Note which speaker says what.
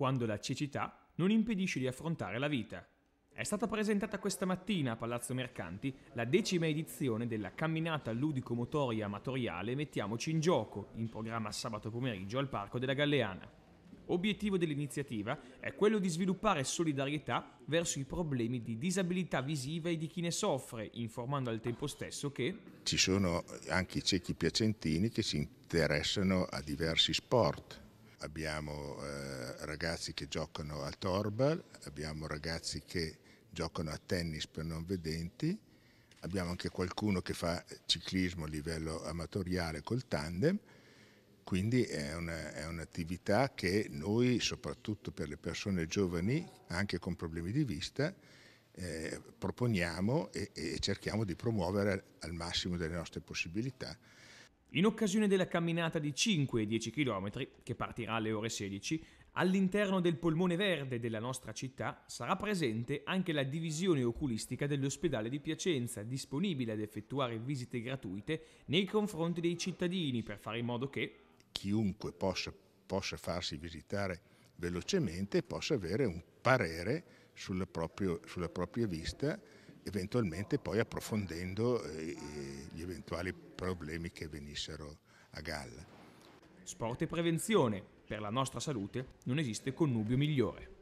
Speaker 1: quando la cecità non impedisce di affrontare la vita. È stata presentata questa mattina a Palazzo Mercanti la decima edizione della camminata ludico-motoria amatoriale Mettiamoci in gioco, in programma sabato pomeriggio al Parco della Galleana. Obiettivo dell'iniziativa è quello di sviluppare solidarietà verso i problemi di disabilità visiva e di chi ne soffre, informando al tempo stesso che
Speaker 2: ci sono anche i ciechi piacentini che si interessano a diversi sport abbiamo eh, ragazzi che giocano a torbal, abbiamo ragazzi che giocano a tennis per non vedenti, abbiamo anche qualcuno che fa ciclismo a livello amatoriale col tandem, quindi è, una, è un'attività che noi, soprattutto per le persone giovani, anche con problemi di vista, eh, proponiamo e, e cerchiamo di promuovere al massimo delle nostre possibilità.
Speaker 1: In occasione della camminata di 5 e 10 km, che partirà alle ore 16, all'interno del polmone verde della nostra città sarà presente anche la divisione oculistica dell'ospedale di Piacenza, disponibile ad effettuare visite gratuite nei confronti
Speaker 2: dei cittadini per fare in modo che chiunque possa, possa farsi visitare velocemente e possa avere un parere sulla, proprio, sulla propria vista, eventualmente poi approfondendo eh, eh gli eventuali problemi che venissero a galla.
Speaker 1: Sport e prevenzione. Per la nostra salute non esiste connubio migliore.